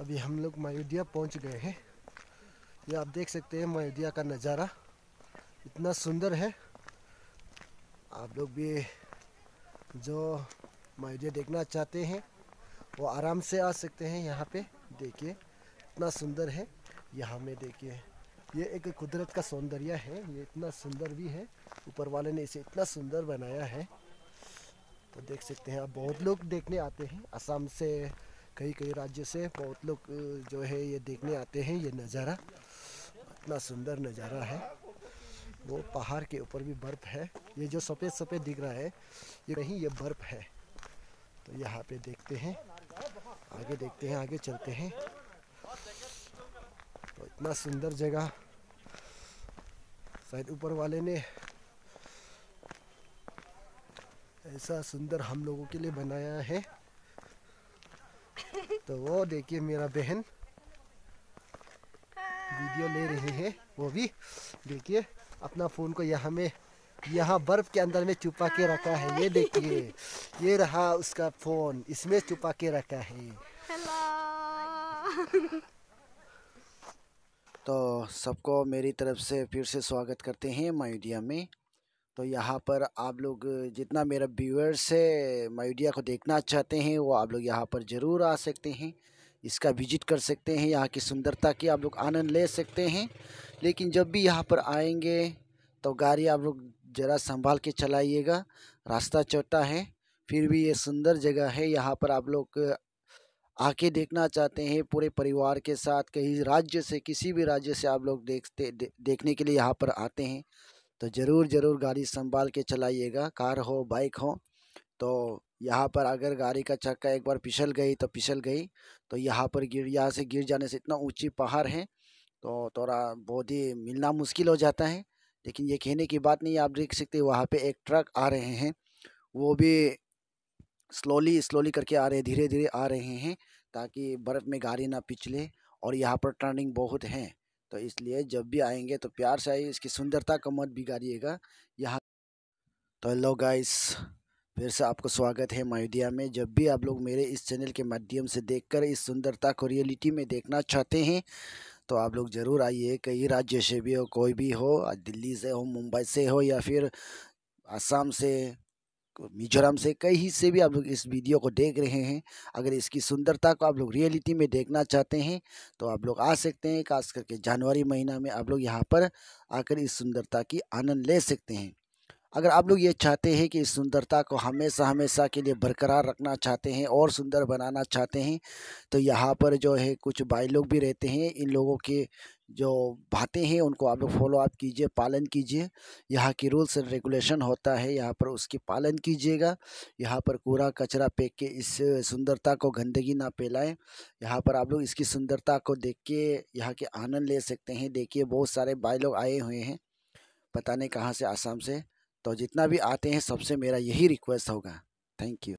अभी हम लोग मायोडिया पहुंच गए हैं ये आप देख सकते हैं मायोडिया का नज़ारा इतना सुंदर है आप लोग भी जो मायोडिया देखना चाहते हैं वो आराम से आ सकते हैं यहाँ पे देखिए इतना सुंदर है यहाँ में देखिए ये एक कुदरत का सौंदर्य है ये इतना सुंदर भी है ऊपर वाले ने इसे इतना सुंदर बनाया है तो देख सकते हैं आप बहुत लोग देखने आते हैं असम से कई कई राज्य से बहुत लोग जो है ये देखने आते हैं ये नज़ारा इतना सुंदर नज़ारा है वो पहाड़ के ऊपर भी बर्फ़ है ये जो सफ़ेद सफ़ेद दिख रहा है ये नहीं ये बर्फ़ है तो यहाँ पे देखते हैं आगे देखते हैं आगे चलते हैं तो इतना सुंदर जगह शायद ऊपर वाले ने ऐसा सुंदर हम लोगों के लिए बनाया है तो वो देखिए मेरा बहन वीडियो ले रहे हैं वो भी देखिए अपना फ़ोन को यहाँ में यहाँ बर्फ़ के अंदर में छुपा के रखा है ये देखिए ये रहा उसका फ़ोन इसमें छुपा के रखा है तो सबको मेरी तरफ से फिर से स्वागत करते हैं मायूडिया में तो यहाँ पर आप लोग जितना मेरा व्यूअर्स है मायूडिया को देखना चाहते हैं वो आप लोग यहाँ पर ज़रूर आ सकते हैं इसका विजिट कर सकते हैं यहाँ की सुंदरता की आप लोग आनंद ले सकते हैं लेकिन जब भी यहाँ पर आएंगे तो गाड़ी आप लोग ज़रा संभाल के चलाइएगा रास्ता छोटा है फिर भी ये सुंदर जगह है यहाँ पर आप लोग आके देखना चाहते हैं पूरे परिवार के साथ कहीं राज्य से किसी भी राज्य से आप लोग देखते दे, देखने के लिए यहाँ पर आते हैं तो ज़रूर ज़रूर गाड़ी संभाल के चलाइएगा कार हो बाइक हो तो यहाँ पर अगर गाड़ी का चक्का एक बार पिछल गई तो पिछल गई तो यहाँ पर गिर यहाँ से गिर जाने से इतना ऊंची पहाड़ है तो थोड़ा बहुत ही मिलना मुश्किल हो जाता है लेकिन ये कहने की बात नहीं आप देख सकते वहाँ पर एक ट्रक आ रहे हैं वो भी स्लोली स्लोली करके आ रहे धीरे धीरे आ रहे हैं ताकि बर्फ़ में गाड़ी ना पिछले और यहाँ पर टर्निंग बहुत हैं तो इसलिए जब भी आएंगे तो प्यार से आइए इसकी सुंदरता का मत बिगाड़िएगा यहाँ तो हेलो गाइस फिर से आपको स्वागत है मायोध्या में जब भी आप लोग मेरे इस चैनल के माध्यम से देखकर इस सुंदरता को रियलिटी में देखना चाहते हैं तो आप लोग ज़रूर आइए कई राज्य से भी हो कोई भी हो दिल्ली से हो मुंबई से हो या फिर आसाम से मिजोरम से कई हिस्से भी आप लोग इस वीडियो को देख रहे हैं अगर इसकी सुंदरता को आप लोग रियलिटी में देखना चाहते हैं तो आप लोग आ सकते हैं खास करके जनवरी महीना में आप लोग यहाँ पर आकर इस सुंदरता की आनंद ले सकते हैं अगर आप लोग ये चाहते हैं कि इस सुंदरता को हमेशा हमेशा के लिए बरकरार रखना चाहते हैं और सुंदर बनाना चाहते हैं तो यहाँ पर जो है कुछ भाई लोग भी रहते हैं इन लोगों के जो बातें हैं उनको आप लोग फॉलो अप कीजिए पालन कीजिए यहाँ की रूल्स एंड रेगुलेशन होता है यहाँ पर उसकी पालन कीजिएगा यहाँ पर कूड़ा कचरा फेंक के इस सुंदरता को गंदगी ना फैलाएं यहाँ पर आप लोग इसकी सुंदरता को देख के यहाँ के आनंद ले सकते हैं देखिए बहुत सारे भाई लोग आए हुए हैं पता नहीं कहाँ से आसाम से तो जितना भी आते हैं सबसे मेरा यही रिक्वेस्ट होगा थैंक यू